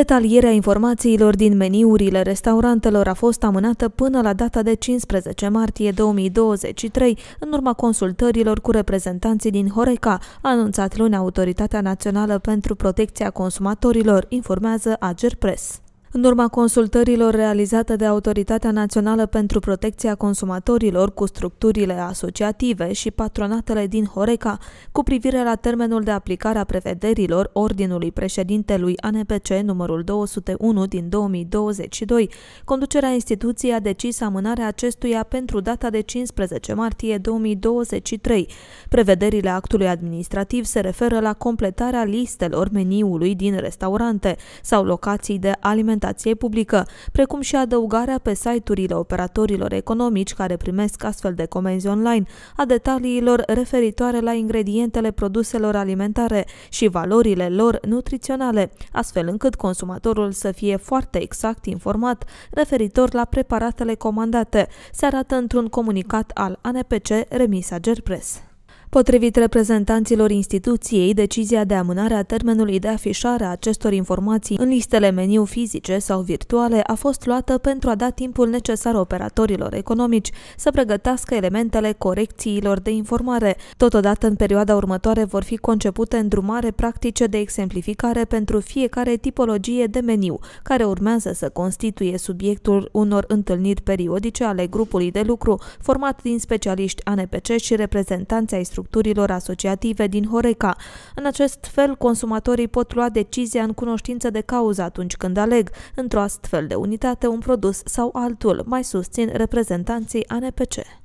Detalierea informațiilor din meniurile restaurantelor a fost amânată până la data de 15 martie 2023, în urma consultărilor cu reprezentanții din Horeca, a anunțat luni Autoritatea Națională pentru Protecția Consumatorilor, informează Ager Press. În urma consultărilor realizate de Autoritatea Națională pentru Protecția Consumatorilor cu structurile asociative și patronatele din Horeca cu privire la termenul de aplicare a prevederilor Ordinului Președintelui ANPC numărul 201 din 2022, conducerea instituției a decis amânarea acestuia pentru data de 15 martie 2023. Prevederile actului administrativ se referă la completarea listelor meniului din restaurante sau locații de alimentare alimentației publică, precum și adăugarea pe site-urile operatorilor economici care primesc astfel de comenzi online a detaliilor referitoare la ingredientele produselor alimentare și valorile lor nutriționale, astfel încât consumatorul să fie foarte exact informat referitor la preparatele comandate, se arată într-un comunicat al ANPC remis Press. Potrivit reprezentanților instituției, decizia de amânare a termenului de afișare a acestor informații în listele meniu fizice sau virtuale a fost luată pentru a da timpul necesar operatorilor economici să pregătească elementele corecțiilor de informare. Totodată, în perioada următoare vor fi concepute îndrumare practice de exemplificare pentru fiecare tipologie de meniu, care urmează să constituie subiectul unor întâlniri periodice ale grupului de lucru format din specialiști ANPC și reprezentanți ai structurilor structurilor asociative din Horeca. În acest fel, consumatorii pot lua decizia în cunoștință de cauză atunci când aleg într-o astfel de unitate un produs sau altul, mai susțin reprezentanții ANPC.